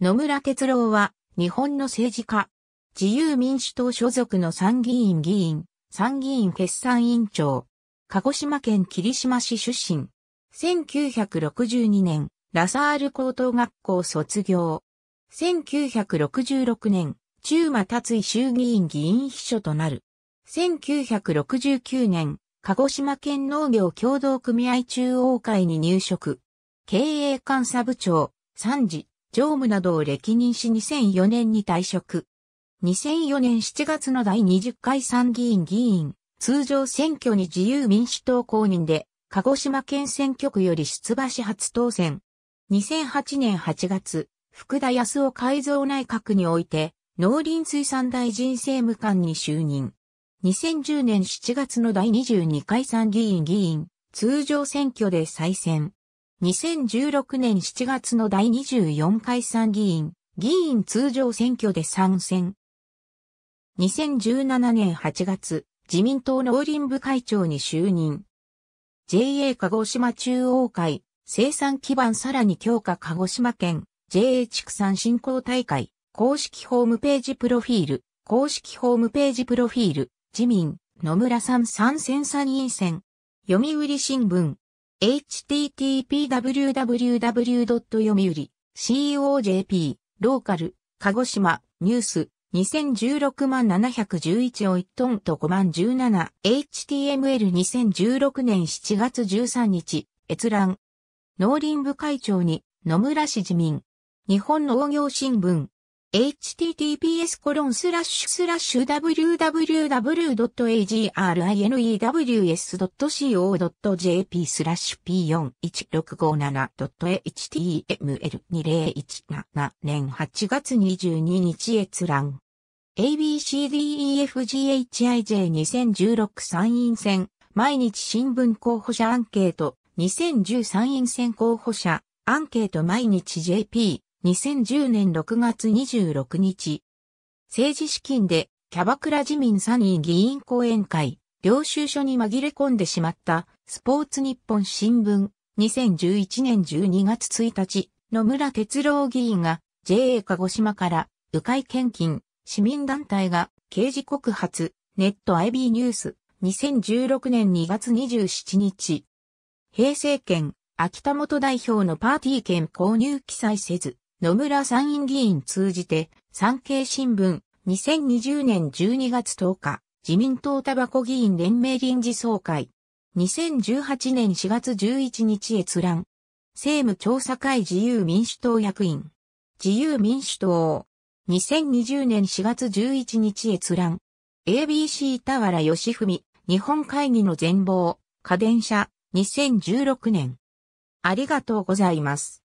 野村哲郎は、日本の政治家、自由民主党所属の参議院議員、参議院決算委員長、鹿児島県霧島市出身、1962年、ラサール高等学校卒業、1966年、中馬達井衆議院議員秘書となる、1969年、鹿児島県農業協同組合中央会に入職、経営監査部長、参事、常務などを歴任し2004年に退職。2004年7月の第20回参議院議員、通常選挙に自由民主党公認で、鹿児島県選挙区より出馬し初当選。2008年8月、福田康夫改造内閣において、農林水産大臣政務官に就任。2010年7月の第22回参議院議員、通常選挙で再選。2016年7月の第24回参議院、議員通常選挙で参戦。2017年8月、自民党農林部会長に就任。JA 鹿児島中央会、生産基盤さらに強化鹿児島県 JA 畜産振興大会、公式ホームページプロフィール、公式ホームページプロフィール、自民、野村さん参戦参院選、読売新聞、http://www.yomuri.co.jp、ローカル、鹿児島、ニュース、2016万711を1トンと5万 17HTML2016 年7月13日、閲覧。農林部会長に野村市自民。日本農業新聞。https コロンスラッシュスラッシュ www.agrinews.co.jp スラッシュ p41657.html2017 年8月22日閲覧 ABCDEFGHIJ2016 参院選毎日新聞候補者アンケート2013院選候補者アンケート毎日 JP 2010年6月26日。政治資金でキャバクラ自民参院議員講演会、領収書に紛れ込んでしまったスポーツ日本新聞2011年12月1日、野村哲郎議員が JA 鹿児島から迂回献金、市民団体が刑事告発、ネット IB ニュース、2016年2月27日。平成県、秋田元代表のパーティー券購入記載せず、野村参院議員通じて、産経新聞、2020年12月10日、自民党タバコ議員連盟臨時総会。2018年4月11日閲覧。政務調査会自由民主党役員。自由民主党。2020年4月11日閲覧。ABC 田原義文、日本会議の全貌、家電車、2016年。ありがとうございます。